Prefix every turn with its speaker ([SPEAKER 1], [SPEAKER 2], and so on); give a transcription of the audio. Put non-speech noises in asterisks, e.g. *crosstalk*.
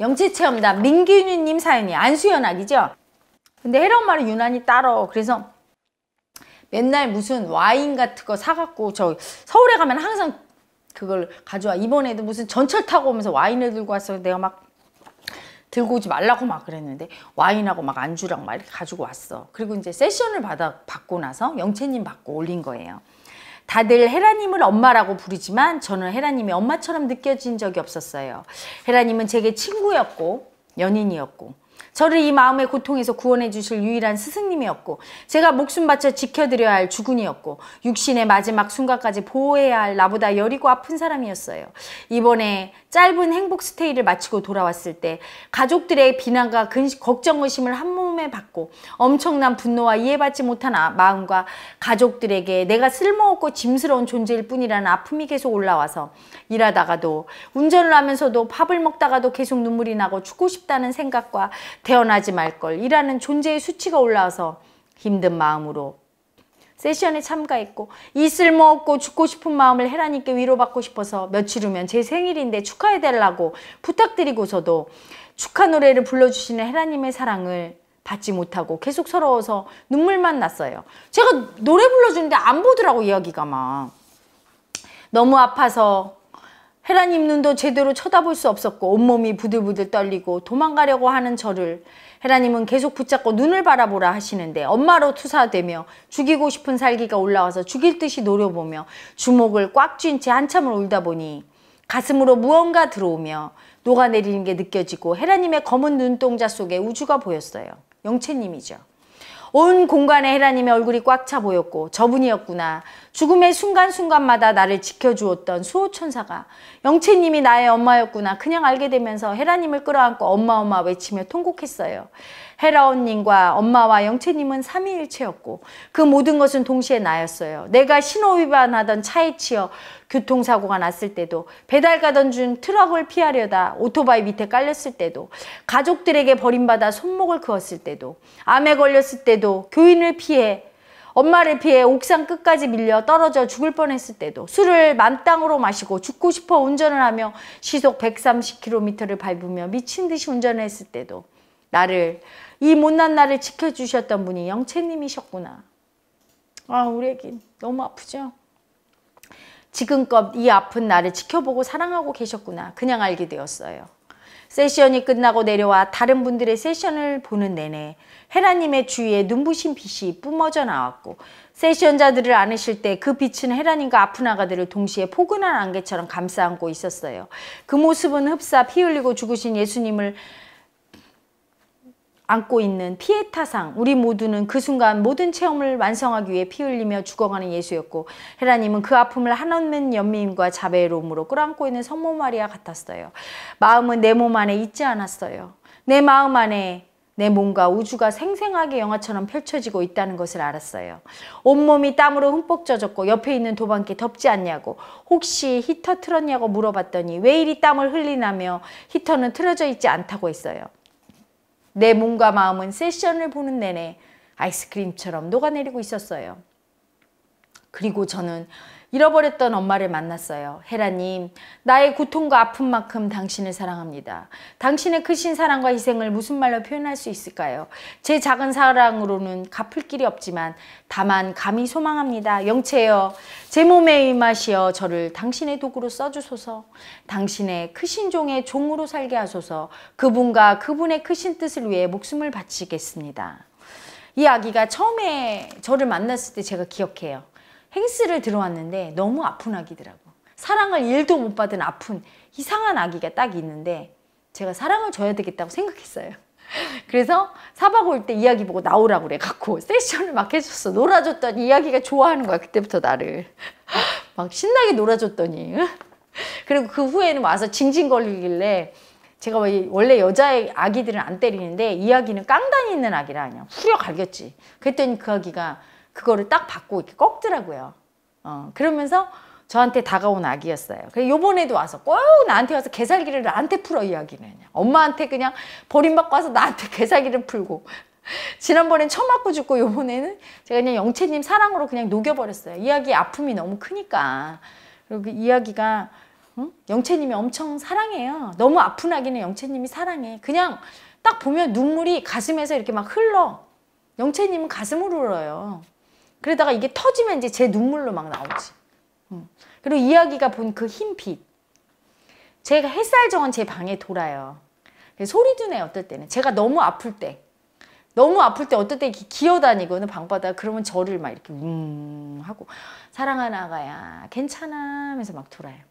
[SPEAKER 1] 영체체험담 민기윤님 사연이 안수연학이죠. 근데 헤엄 말은 유난히 따로 그래서 맨날 무슨 와인 같은 거 사갖고 저 서울에 가면 항상 그걸 가져와 이번에도 무슨 전철 타고 오면서 와인을 들고 왔어 요 내가 막 들고 오지 말라고 막 그랬는데 와인하고 막 안주랑 막 이렇게 가지고 왔어 그리고 이제 세션을 받아 받고 나서 영채님 받고 올린 거예요 다들 헤라님을 엄마라고 부르지만 저는 헤라님이 엄마처럼 느껴진 적이 없었어요. 헤라님은 제게 친구였고 연인이었고 저를 이 마음의 고통에서 구원해 주실 유일한 스승님이었고 제가 목숨 바쳐 지켜드려야 할 주군이었고 육신의 마지막 순간까지 보호해야 할 나보다 여리고 아픈 사람이었어요. 이번에 짧은 행복 스테이를 마치고 돌아왔을 때 가족들의 비난과 근심, 걱정, 의심을 한몸에 받고 엄청난 분노와 이해받지 못한 아, 마음과 가족들에게 내가 쓸모없고 짐스러운 존재일 뿐이라는 아픔이 계속 올라와서 일하다가도 운전을 하면서도 밥을 먹다가도 계속 눈물이 나고 죽고 싶다는 생각과 태어나지 말걸 이라는 존재의 수치가 올라와서 힘든 마음으로 세션에 참가했고 이 쓸모없고 뭐 죽고 싶은 마음을 해라님께 위로받고 싶어서 며칠 후면 제 생일인데 축하해달라고 부탁드리고서도 축하 노래를 불러주시는 헤라님의 사랑을 받지 못하고 계속 서러워서 눈물만 났어요. 제가 노래 불러주는데 안 보더라고 이야기가 막. 너무 아파서 헤라님 눈도 제대로 쳐다볼 수 없었고 온몸이 부들부들 떨리고 도망가려고 하는 저를 헤라님은 계속 붙잡고 눈을 바라보라 하시는데 엄마로 투사되며 죽이고 싶은 살기가 올라와서 죽일 듯이 노려보며 주먹을 꽉 쥔 채 한참을 울다 보니 가슴으로 무언가 들어오며 녹아내리는 게 느껴지고 헤라님의 검은 눈동자 속에 우주가 보였어요. 영채님이죠. 온 공간에 헤라님의 얼굴이 꽉 차 보였고 저분이었구나. 죽음의 순간순간마다 나를 지켜주었던 수호천사가 영채님이 나의 엄마였구나. 그냥 알게 되면서 헤라님을 끌어안고 엄마 엄마 외치며 통곡했어요. 헤라 온님과 엄마와 영채님은 삼위일체였고 그 모든 것은 동시에 나였어요. 내가 신호 위반하던 차에 치여 교통사고가 났을 때도 배달 가던 중 트럭을 피하려다 오토바이 밑에 깔렸을 때도 가족들에게 버림받아 손목을 그었을 때도 암에 걸렸을 때도 교인을 피해 엄마를 피해 옥상 끝까지 밀려 떨어져 죽을 뻔했을 때도 술을 만땅으로 마시고 죽고 싶어 운전을 하며 시속 130km를 밟으며 미친 듯이 운전을 했을 때도 나를 이 못난 나를 지켜주셨던 분이 영채님이셨구나. 아 우리 애기 너무 아프죠? 지금껏 이 아픈 나를 지켜보고 사랑하고 계셨구나. 그냥 알게 되었어요. 세션이 끝나고 내려와 다른 분들의 세션을 보는 내내 헤라님의 주위에 눈부신 빛이 뿜어져 나왔고 세션자들을 안으실 때 그 빛은 헤라님과 아픈 아가들을 동시에 포근한 안개처럼 감싸 안고 있었어요. 그 모습은 흡사 피 흘리고 죽으신 예수님을 안고 있는 피에타상 우리 모두는 그 순간 모든 체험을 완성하기 위해 피 흘리며 죽어가는 예수였고 헤라님은 그 아픔을 한없는 연민과 자비로움으로 끌어안고 있는 성모 마리아 같았어요. 마음은 내 몸 안에 있지 않았어요. 내 마음 안에 내 몸과 우주가 생생하게 영화처럼 펼쳐지고 있다는 것을 알았어요. 온몸이 땀으로 흠뻑 젖었고 옆에 있는 도반께 덥지 않냐고 혹시 히터 틀었냐고 물어봤더니 왜 이리 땀을 흘리나며 히터는 틀어져 있지 않다고 했어요. 내 몸과 마음은 세션을 보는 내내 아이스크림처럼 녹아내리고 있었어요. 그리고 저는 잃어버렸던 엄마를 만났어요. 헤라님, 나의 고통과 아픔만큼 당신을 사랑합니다. 당신의 크신 사랑과 희생을 무슨 말로 표현할 수 있을까요? 제 작은 사랑으로는 갚을 길이 없지만 다만 감히 소망합니다. 영체여, 제 몸에 임하시어 저를 당신의 도구로 써주소서. 당신의 크신 종의 종으로 살게 하소서. 그분과 그분의 크신 뜻을 위해 목숨을 바치겠습니다. 이 아기가 처음에 저를 만났을 때 제가 기억해요. 행스를 들어왔는데 너무 아픈 아기더라고. 사랑을 1도 못 받은 아픈 이상한 아기가 딱 있는데 제가 사랑을 줘야 되겠다고 생각했어요. *laughs* 그래서 사박 올때 이야기 보고 나오라고 그래갖고 세션을 막 해줬어. 놀아줬더니 이야기가 좋아하는 거야. 그때부터 나를. *laughs* 막 신나게 놀아줬더니. *laughs* 그리고 그 후에는 와서 징징거리길래 제가 원래 여자의 아기들은 안 때리는데 이 아기는 깡단이 있는 아기라 그냥 후려 갈겼지. 그랬더니 그 아기가 그거를 딱 받고 이렇게 꺾더라고요. 어, 그러면서 저한테 다가온 아기였어요. 그래 요번에도 와서 꼭 나한테 와서 개살기를 나한테 풀어 이야기는 엄마한테 그냥 버림받고 와서 나한테 개살기를 *laughs* 풀고 지난번엔 처맞고 죽고 요번에는 제가 그냥 영채님 사랑으로 그냥 녹여버렸어요. 이야기 아픔이 너무 크니까 그리고 이야기가 응? 어? 영채님이 엄청 사랑해요. 너무 아픈 아기는 영채님이 사랑해. 그냥 딱 보면 눈물이 가슴에서 이렇게 막 흘러. 영채님은 가슴으로 울어요. 그러다가 이게 터지면 이제 제 눈물로 막 나오지. 음. 그리고 이야기가 본 그 흰빛. 제가 햇살 정원 제 방에 돌아요. 소리도 내 어떨 때는. 제가 너무 아플 때. 너무 아플 때 어떨 때 기어다니고는 방바닥 그러면 저를 막 이렇게 웅 하고 사랑하나 가야 괜찮아 하면서 막 돌아요.